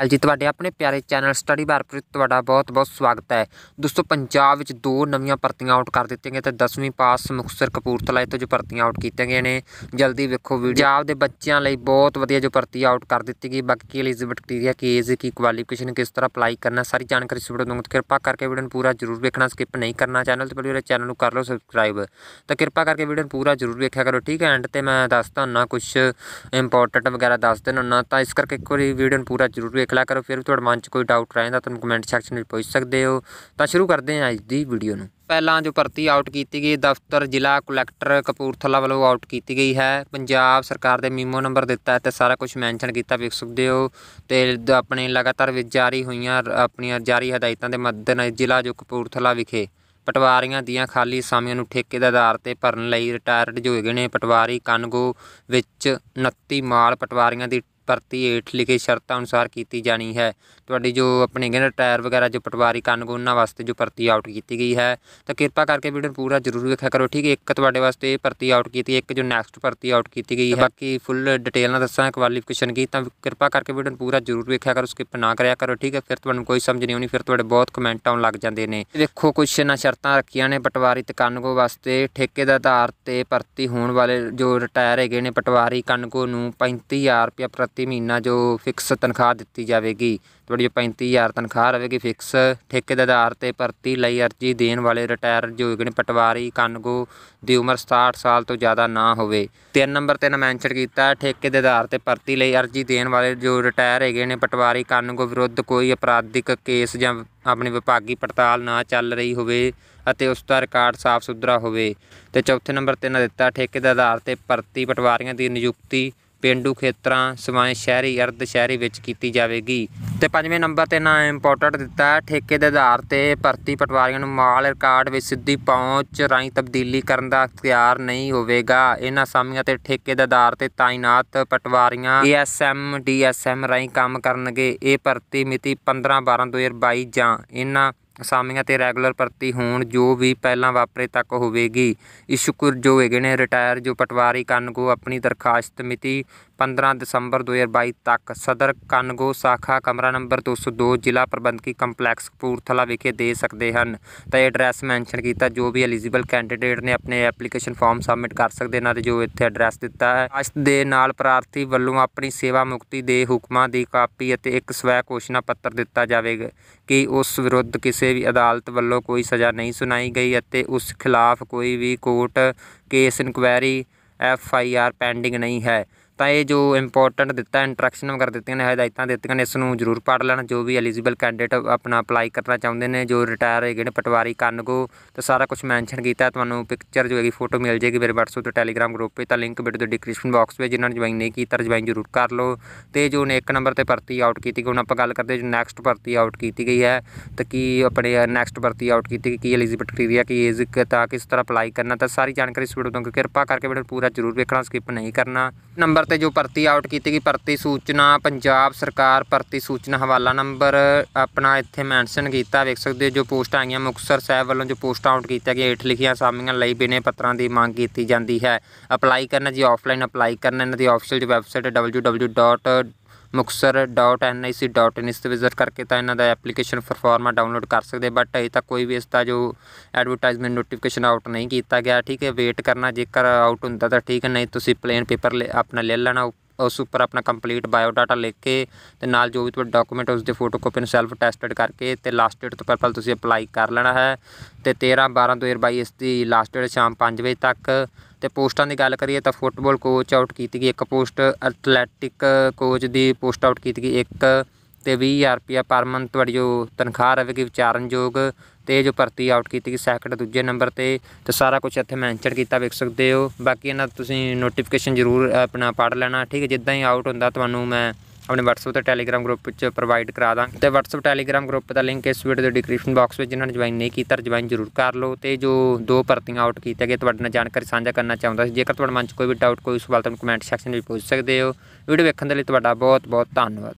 ਹਾਂ ਜੀ ਤੁਹਾਡੇ ਆਪਣੇ ਪਿਆਰੇ ਚੈਨਲ ਸਟੱਡੀ ਬਾਰ ਪਰ ਤੁਹਾਡਾ ਬਹੁਤ-ਬਹੁਤ ਸਵਾਗਤ ਹੈ ਦੋਸਤੋ ਪੰਜਾਬ ਵਿੱਚ ਦੋ ਨਵੀਆਂ ਭਰਤੀਆਂ ਆਊਟ ਕਰ ਦਿੱਤੀਆਂ ਗਈਆਂ ਤੇ 10ਵੀਂ ਪਾਸ ਮੁਕਸਰ ਕਪੂਰਥਲਾ ਤੋਂ ਜੋ ਭਰਤੀਆਂ ਆਊਟ ਕੀਤੀਆਂ ਗਈਆਂ ਨੇ ਜਲਦੀ ਵੇਖੋ ਵੀਡੀਓ ਪੰਜਾਬ ਦੇ ਬੱਚਿਆਂ ਲਈ ਬਹੁਤ ਵਧੀਆ ਜੋ ਭਰਤੀ ਆਊਟ ਕਰ ਦਿੱਤੀ ਗਈ ਬਾਕੀ ਐਲੀਜੀਬਿਲਟੀ ਕ੍ਰਾਈਟੇਰੀਆ ਕੀ ਏਜ ਕੀ ਕੁਆਲੀਫਿਕੇਸ਼ਨ ਕਿਸ ਤਰ੍ਹਾਂ ਅਪਲਾਈ ਕਰਨਾ ਸਾਰੀ ਜਾਣਕਾਰੀ ਇਸ ਵੀਡੀਓ ਨੂੰ ਕਿਰਪਾ ਕਰਕੇ ਵੀਡੀਓ ਨੂੰ ਪੂਰਾ ਜ਼ਰੂਰ ਵੇਖਣਾ ਸਕਿਪ ਨਹੀਂ ਕਰਨਾ ਚੈਨਲ ਤੇ ਪਹਿਲੇ ਚੈਨਲ ਨੂੰ ਕਰ ਲਓ ਸਬਸਕ੍ਰਾਈਬ ਤਾਂ ਕਿਰਪਾ ਕਰਕੇ ਵੀਡੀਓ ਨੂੰ ਪੂਰਾ ਜ਼ਰੂਰ ਵੇਖਿਆ ਕਰੋ ਠੀਕ ਹੈ ਐਂਡ ਤੇ ਮੈਂ ਦੱਸਦਾ ਨਾ ਕੁਝ ਇੰਪੋਰਟੈਂਟ ਵਗੈਰਾ ਦੱਸ ਦੇਣਾ ਤਾਂ ਇਸ ਕਰਕੇ ਇੱਕ ਵਾਰੀ ਵੀਡੀਓ ਨੂੰ ਪੂਰਾ ਜ਼ਰੂਰ ਦੇਖ ਲਿਆ ਕਰੋ ਫਿਰ ਵੀ ਤੁਹਾਡੇ ਮਨ 'ਚ ਕੋਈ ਡਾਊਟ ਰਹਿੰਦਾ ਤੁਹਾਨੂੰ ਕਮੈਂਟ ਸੈਕਸ਼ਨ ਵਿੱਚ ਪੁੱਛ ਸਕਦੇ ਹੋ ਤਾਂ ਸ਼ੁਰੂ ਕਰਦੇ ਹਾਂ ਅੱਜ ਦੀ ਵੀਡੀਓ ਨੂੰ ਪਹਿਲਾਂ ਜੋ ਭਰਤੀ ਆਊਟ ਕੀਤੀ ਗਈ ਦਫ਼ਤਰ ਜ਼ਿਲ੍ਹਾ ਕਲੈਕਟਰ ਕਪੂਰਥਲਾ ਵੱਲੋਂ ਆਊਟ ਕੀਤੀ ਗਈ ਹੈ ਪੰਜਾਬ ਸਰਕਾਰ ਦੇ ਮੀਮੋ ਨੰਬਰ ਦਿੱਤਾ ਹੈ ਤੇ ਸਾਰਾ ਕੁਝ ਮੈਂਸ਼ਨ ਕੀਤਾ ਵੇਖ ਸਕਦੇ ਹੋ ਤੇ ਆਪਣੇ ਲਗਾਤਾਰ ਜਾਰੀ ਹੋਈਆਂ ਆਪਣੀਆਂ ਜਾਰੀ ਹਦਾਇਤਾਂ ਦੇ ਮੱਦੇਨਜ਼ਰ ਜ਼ਿਲ੍ਹਾ ਜੋ ਕਪੂਰਥਲਾ ਵਿਖੇ ਪਟਵਾਰੀਆਂ ਦੀਆਂ ਖਾਲੀ ਅਸਾਮੀਆਂ ਨੂੰ ਠੇਕੇ ਦੇ ਆਧਾਰ ਤੇ ਭਰਨ ਲਈ ਰਿਟਾਇਰਡ ਜੋ ਹੈਗੇ ਨੇ ਪਟਵਾਰੀ ਕਨਗੋ ਵਿੱਚ 29 ਮਾਲ ਪਟਵਾਰੀਆਂ ਦੀ ਭਰਤੀ ਹੇਠ ਲਿਖੇ ਸ਼ਰਤਾਂ ਅਨੁਸਾਰ ਕੀਤੀ ਜਾਣੀ ਹੈ ਤੁਹਾਡੀ ਜੋ ਆਪਣੇ ਕਹਿੰਦੇ ਟਾਇਰ ਵਗੈਰਾ ਜੋ ਪਟਵਾਰੀ ਕਾਨੂੰਨ ਉਹਨਾਂ ਵਾਸਤੇ ਜੋ ਭਰਤੀ ਆਊਟ ਕੀਤੀ ਗਈ ਹੈ ਤਾਂ ਕਿਰਪਾ ਕਰਕੇ ਵੀਡੀਓ ਪੂਰਾ ਜ਼ਰੂਰ ਵੇਖਿਆ ਕਰੋ ਠੀਕ ਹੈ ਇੱਕ ਤੁਹਾਡੇ ਵਾਸਤੇ ਇਹ ਭਰਤੀ ਆਊਟ ਕੀਤੀ ਇੱਕ ਜੋ ਨੈਕਸਟ ਭਰਤੀ ਆਊਟ ਕੀਤੀ ਗਈ ਹੈ ਬਾਕੀ ਫੁੱਲ ਡਿਟੇਲ ਨਾਲ ਦੱਸਾਂ ਕੁਆਲੀਫਿਕੇਸ਼ਨ ਕੀ ਤਾਂ ਕਿਰਪਾ ਕਰਕੇ ਵੀਡੀਓ ਪੂਰਾ ਜ਼ਰੂਰ ਵੇਖਿਆ ਕਰੋ ਸਕਿਪ ਨਾ ਕਰਿਆ ਕਰੋ ਠੀਕ ਹੈ ਫਿਰ ਤੁਹਾਨੂੰ ਕੋਈ ਸਮਝ ਨਹੀਂ ਆਉਣੀ ਫਿਰ ਤੁਹਾਡੇ ਬਹੁਤ ਕਮੈਂਟ ਆਉਣ ਲੱਗ ਜਾਂਦੇ ਨੇ ਦੇਖੋ ਕੁਝ ਨਾ ਸ਼ਰਤਾਂ ਰੱਖੀਆਂ ਨੇ ਪਟਵਾਰੀ ਤੇ ਵਾਸਤੇ ਠੇਕੇ ਦੇ ਆਧਾਰ ਤੇ ਭਰਤੀ ਹੋਣ ਵਾਲੇ ਜੋ ਰਿਟਾਇਰ ਹੈਗੇ ਨੇ ਪਟਵਾਰੀ ਕਾਨੂੰਗੋ ਨੂੰ 35000 ਰੁਪਏ ਪ੍ਰਤੀ ਪ੍ਰਤੀ ਮਹੀਨਾ ਜੋ ਫਿਕਸ ਤਨਖਾਹ ਦਿੱਤੀ ਜਾਵੇਗੀ ਤੁਹਾਡੀ ਜੋ 35000 ਤਨਖਾਹ ਰਹੇਗੀ ਫਿਕਸ ਠੇਕੇ ਦੇ ਆਧਾਰ ਤੇ ਭਰਤੀ ਲਈ ਅਰਜੀ ਦੇਣ ਵਾਲੇ ਰਿਟਾਇਰ ਯੋਗ ਨੇ ਪਟਵਾਰੀ ਕਨਗੋ ਦੀ ਉਮਰ 67 ਸਾਲ ਤੋਂ ਜ਼ਿਆਦਾ ਨਾ ਹੋਵੇ 3 ਨੰਬਰ ਤੇ ਨਾ ਮੈਂਸ਼ਨ ਕੀਤਾ ਠੇਕੇ ਦੇ ਆਧਾਰ ਤੇ ਭਰਤੀ ਲਈ ਅਰਜੀ ਦੇਣ ਵਾਲੇ ਜੋ ਰਿਟਾਇਰ ਹੈਗੇ ਨੇ ਪਟਵਾਰੀ ਕਨਗੋ ਵਿਰੁੱਧ ਕੋਈ ਅਪਰਾਧਿਕ ਕੇਸ ਜਾਂ ਆਪਣੀ ਵਿਭਾਗੀ ਪੜਤਾਲ ਨਾ ਚੱਲ ਰਹੀ ਹੋਵੇ ਅਤੇ ਉਸ ਦਾ ਰਿਕਾਰਡ ਸਾਫ਼ ਸੁਥਰਾ ਹੋਵੇ ਤੇ ਚੌਥੇ ਨੰਬਰ ਤੇ ਨਾ ਦਿੱਤਾ ਠੇਕੇ ਦੇ ਆਧਾਰ ਤੇ ਭਰਤੀ ਪਟਵਾਰੀਆਂ ਦੀ ਨਿਯੁਕਤੀ ਪਿੰਡੂ ਖੇਤਰਾਂ ਸਵਾਏ ਸ਼ਹਿਰੀ ਅਰਧ ਸ਼ਹਿਰੀ ਵਿੱਚ ਕੀਤੀ ਜਾਵੇਗੀ ਤੇ ਪੰਜਵੇਂ ਨੰਬਰ ਤੇ ਨਾ ਇੰਪੋਰਟੈਂਟ ਦਿੱਤਾ ਠੇਕੇ ਦੇ ਆਧਾਰ ਤੇ ਭਰਤੀ ਪਟਵਾਰੀਆਂ ਨੂੰ ਮਾਲ ਰਿਕਾਰਡ ਵਿੱਚ ਸਿੱਧੀ ਪਹੁੰਚ ਰਾਈ ਤਬਦੀਲੀ ਕਰਨ ਦਾ ਅਖਤਿਆਰ ਨਹੀਂ ਹੋਵੇਗਾ ਇਹਨਾਂ ਸਾਮੀਆਂ ਤੇ ਠੇਕੇ ਦੇ ਆਧਾਰ ਤੇ ਤਾਇਨਾਤ ਪਟਵਾਰੀਆਂ ਐਸਐਮ ਡੀਐਸਐਮ ਰਾਈ ਕੰਮ ਕਰਨਗੇ ਇਹ ਭਰਤੀ ਮਿਤੀ 15 12 2022 ਜਾਂ ਇਹਨਾਂ ਅਸਾਮੀਆਂ ਤੇ ਰੈਗੂਲਰ ਭਰਤੀ ਹੋਣ ਜੋ ਵੀ ਪਹਿਲਾਂ ਵਾਪਰੇ ਤੱਕ ਹੋਵੇਗੀ ਇਸ਼ਕੁਰ ਜੋ ਹੈਗੇ ਨੇ ਰਿਟਾਇਰ ਜੋ ਪਟਵਾਰੀ ਕਨਗੋ ਆਪਣੀ ਦਰਖਾਸਤ ਮਿਤੀ 15 ਦਸੰਬਰ 2022 ਤੱਕ ਸਦਰ ਕਨਗੋ ਸਾਖਾ ਕਮਰਾ ਨੰਬਰ 202 ਜ਼ਿਲ੍ਹਾ ਪ੍ਰਬੰਧਕੀ ਕੰਪਲੈਕਸ ਕਪੂਰਥਲਾ ਵਿਖੇ ਦੇ ਸਕਦੇ ਹਨ ਤਾਂ ਐਡਰੈਸ ਮੈਂਸ਼ਨ ਕੀਤਾ ਜੋ ਵੀ ਐਲੀਜੀਬਲ ਕੈਂਡੀਡੇਟ ਨੇ ਆਪਣੇ ਐਪਲੀਕੇਸ਼ਨ ਫਾਰਮ ਸਬਮਿਟ ਕਰ ਸਕਦੇ ਨਾਲ ਜੋ ਇੱਥੇ ਐਡਰੈਸ ਦਿੱਤਾ ਹੈ ਅਸ ਦੇ ਨਾਲ ਪ੍ਰਾਰਥੀ ਵੱਲੋਂ ਆਪਣੀ ਸੇਵਾ ਮੁਕਤੀ ਦੇ ਹੁਕਮਾਂ ਦੀ ਕਾਪੀ ਅਤੇ ਇੱਕ ਸਵੈ ਘੋਸ਼ਣਾ ਪੱਤਰ ਦਿੱਤਾ ਜਾਵੇਗਾ ਕਿ ਉਸ ਵਿਰੁੱਧ ਕਿਸੇ ਕਿਸੇ ਵੀ ਅਦਾਲਤ ਵੱਲੋਂ ਕੋਈ ਸਜ਼ਾ ਨਹੀਂ ਸੁਣਾਈ ਗਈ ਅਤੇ ਉਸ ਖਿਲਾਫ ਕੋਈ ਵੀ court case inquiry F I R pending ਨਹੀਂ ਹੈ ਤਾਂ ਇਹ ਜੋ ਇੰਪੋਰਟੈਂਟ ਦਿੱਤਾ ਇੰਟਰੈਕਸ਼ਨ ਵਗੈਰਾ ਦਿੱਤੀਆਂ ਨੇ ਹਦਾਇਤਾਂ ਦਿੱਤੀਆਂ ਨੇ ਇਸ ਨੂੰ ਜ਼ਰੂਰ ਪੜ ਲੈਣਾ ਜੋ ਵੀ ਐਲੀਜੀਬਲ ਕੈਂਡੀਡੇਟ ਆਪਣਾ ਅਪਲਾਈ ਕਰਨਾ ਚਾਹੁੰਦੇ ਨੇ ਜੋ ਰਿਟਾਇਰ ਹੈਗੇ ਨੇ ਪਟਵਾਰੀ ਕਨਗੋ ਤਾਂ ਸਾਰਾ ਕੁਝ ਮੈਂਸ਼ਨ ਕੀਤਾ ਤੁਹਾਨੂੰ ਪਿਕਚਰ ਜੋ ਹੈਗੀ ਫੋਟੋ ਮਿਲ ਜੇਗੀ ਮੇਰੇ WhatsApp ਤੇ Telegram ਗਰੁੱਪ 'ਤੇ ਤਾਂ ਲਿੰਕ ਵੀਡੀਓ ਦੇ ਡਿਸਕ੍ਰਿਪਸ਼ਨ ਬਾਕਸ ਵਿੱਚ ਜਿਨ੍ਹਾਂ ਨੇ ਜੁਆਇਨ ਨਹੀਂ ਕੀਤਾ ਜੁਆਇਨ ਜ਼ਰੂਰ ਕਰ ਲਓ ਤੇ ਜੋ ਨੇ ਇੱਕ ਨੰਬਰ ਤੇ ਭਰਤੀ ਆਊਟ ਕੀਤੀ ਗਈ ਹੁਣ ਆਪਾਂ ਗੱਲ ਕਰਦੇ ਜੋ ਨੈਕਸਟ ਭਰਤੀ ਆਊਟ ਕੀਤੀ ਗਈ ਹੈ ਤਾਂ ਕੀ ਆਪਣੇ ਨੈਕਸਟ ਭਰਤੀ ਆਊਟ ਕੀਤੀ ਗਈ ਕੀ ਐਲੀਜੀਬਲ ਕ੍ਰਾਈਟੇਰੀਆ ਕੀ ਏਜ ਤਾਂ ਕਿਸ ਤਰ੍ਹਾਂ ਅਪਲਾਈ ਕਰਨਾ ਤਾਂ ਸਾਰੀ ਜਾਣਕਾਰੀ ਇਸ ਵੀਡੀਓ ਤੋਂ ਕਿਰਪਾ ਕਰਕੇ ਵੀਡੀਓ ਪੂਰਾ ਜ਼ਰੂਰ ਵੇਖਣਾ ਸਕਿਪ ਨਹੀਂ ਕਰਨਾ ਨੰਬਰ ਤੇ ਜੋ ਭਰਤੀ ਆਊਟ ਕੀਤੀ ਗਈ ਭਰਤੀ ਸੂਚਨਾ ਪੰਜਾਬ ਸਰਕਾਰ ਭਰਤੀ ਸੂਚਨਾ ਹਵਾਲਾ ਨੰਬਰ ਆਪਣਾ ਇੱਥੇ ਮੈਂਸ਼ਨ ਕੀਤਾ ਵੇਖ ਸਕਦੇ ਹੋ ਜੋ ਪੋਸਟਾਂ ਆਈਆਂ ਮੁਕਸਰ ਸਾਹਿਬ ਵੱਲੋਂ ਜੋ ਪੋਸਟ ਆਊਟ ਕੀਤਾ ਗਿਆ ਹੇਠ ਲਿਖੀਆਂ ਸਾਮੀਆਂ ਲਈ ਬਿਨੇ ਪੱਤਰਾਂ ਦੀ ਮੰਗ ਕੀਤੀ ਜਾਂਦੀ ਹੈ ਅਪਲਾਈ ਕਰਨਾ ਜੀ ਆਫਲਾਈਨ ਅਪਲਾਈ ਕਰਨਾ ਇਹਨਾਂ ਦੀ official website www. Muktsar dot N I C dot in ਇਸ ਤੇ ਵਿਜ਼ਿਟ ਕਰਕੇ ਤਾਂ ਇਹਨਾਂ ਦਾ ਐਪਲੀਕੇਸ਼ਨ ਪਰਫਾਰਮਾ ਡਾਊਨਲੋਡ ਕਰ ਸਕਦੇ ਬਟ ਅਜੇ ਤੱਕ ਕੋਈ ਵੀ ਇਸ ਦਾ ਜੋ ਐਡਵਰਟਾਈਜ਼ਮੈਂਟ ਨੋਟੀਫਿਕੇਸ਼ਨ ਆਊਟ ਨਹੀਂ ਕੀਤਾ ਗਿਆ ਠੀਕ ਹੈ ਵੇਟ ਕਰਨਾ ਜੇਕਰ ਆਊਟ ਹੁੰਦਾ ਤਾਂ ਠੀਕ ਹੈ ਨਹੀਂ ਤੁਸੀਂ ਪਲੇਨ ਪੇਪਰ ਆਪਣਾ ਲੈ ਲੈਣਾ ਉਸ ਉੱਪਰ ਆਪਣਾ ਕੰਪਲੀਟ ਬਾਇਓਡਾਟਾ ਲਿਖ ਕੇ ਤੇ ਨਾਲ ਜੋ ਵੀ ਤੁਹਾਡਾ ਡਾਕੂਮੈਂਟ ਉਸ ਦੇ ਫੋਟੋਕਾਪੀ ਨੂੰ ਸੈਲਫ ਟੈਸਟਡ ਕਰਕੇ ਤੇ ਲਾਸਟ ਡੇਟ ਤੋਂ ਪਹਿਲਾਂ ਤੁਸੀਂ ਅਪਲਾਈ ਕਰ ਲੈਣਾ ਹੈ ਤੇ 13 12 2022 ਇਸ ਦੀ ਲਾਸਟ ਡੇਟ ਸ਼ਾਮ 5 ਵਜੇ ਤੱਕ ਤੇ ਪੋਸਟਾਂ ਦੀ ਗੱਲ ਕਰੀਏ ਤਾਂ ਫੁੱਟਬਾਲ ਕੋਚ ਆਊਟ ਕੀਤੀ ਗਈ ਇੱਕ ਪੋਸਟ ਐਥਲੈਟਿਕ ਕੋਚ ਦੀ ਪੋਸਟ ਆਊਟ ਕੀਤੀ ਗਈ ਇੱਕ ਤੇ 20000 ਰੁਪਿਆ ਪਰ ਮੰਥ ਤੁਹਾਡੀ ਜੋ ਤਨਖਾਹ ਰਹੇਗੀ ਵਿਚਾਰਨਯੋਗ ਤੇ ਜੋ ਭਰਤੀ ਆਊਟ ਕੀਤੀ ਗਈ ਸੈਕੰਡ ਦੂਜੇ ਨੰਬਰ ਤੇ ਤੇ ਸਾਰਾ ਕੁਝ ਇੱਥੇ ਮੈਂਸ਼ਨ ਕੀਤਾ ਵੇਖ ਸਕਦੇ ਹੋ ਬਾਕੀ ਇਹਨਾਂ ਤੁਸੀਂ ਨੋਟੀਫਿਕੇਸ਼ਨ ਜ਼ਰੂਰ ਆਪਣਾ ਪੜ ਲੈਣਾ ਠੀਕ ਹੈ ਜਿੱਦਾਂ ਹੀ ਆਊਟ ਹੁੰਦਾ ਤੁਹਾਨੂੰ ਮੈਂ ਆਪਣੇ WhatsApp ਤੇ Telegram ਗਰੁੱਪ ਵਿੱਚ ਪ੍ਰੋਵਾਈਡ ਕਰਾ ਦਾਂ ਤੇ WhatsApp Telegram ਗਰੁੱਪ ਦਾ ਲਿੰਕ ਇਸ ਵੀਡੀਓ ਦੇ ਡਿਸਕ੍ਰਿਪਸ਼ਨ ਬਾਕਸ ਵਿੱਚ ਜਿਨ੍ਹਾਂ ਨੇ ਜੁਆਇਨ ਨਹੀਂ ਕੀਤਾ ਜੁਆਇਨ ਜ਼ਰੂਰ ਕਰ ਲਓ ਤੇ ਜੋ ਦੋ ਭਰਤੀਆਂ ਆਊਟ ਕੀਤੇ ਗਏ ਤੁਹਾਡੇ ਨਾਲ ਜਾਣਕਾਰੀ ਸਾਂਝਾ ਕਰਨਾ ਚਾਹੁੰਦਾ ਸੀ ਜੇਕਰ ਤੁਹਾਡੇ ਮਨ 'ਚ ਕੋਈ ਵੀ ਡਾਊਟ ਕੋਈ ਸਵਾਲ ਤੁਹਾਨੂੰ ਕਮੈਂਟ ਸੈਕਸ਼ਨ ਵਿੱਚ ਪੁੱਛ ਸਕਦੇ ਹੋ ਵੀਡੀਓ ਵੇਖਣ ਦੇ ਲਈ ਤੁਹਾਡਾ ਬਹੁਤ ਬਹੁਤ ਧੰਨਵਾਦ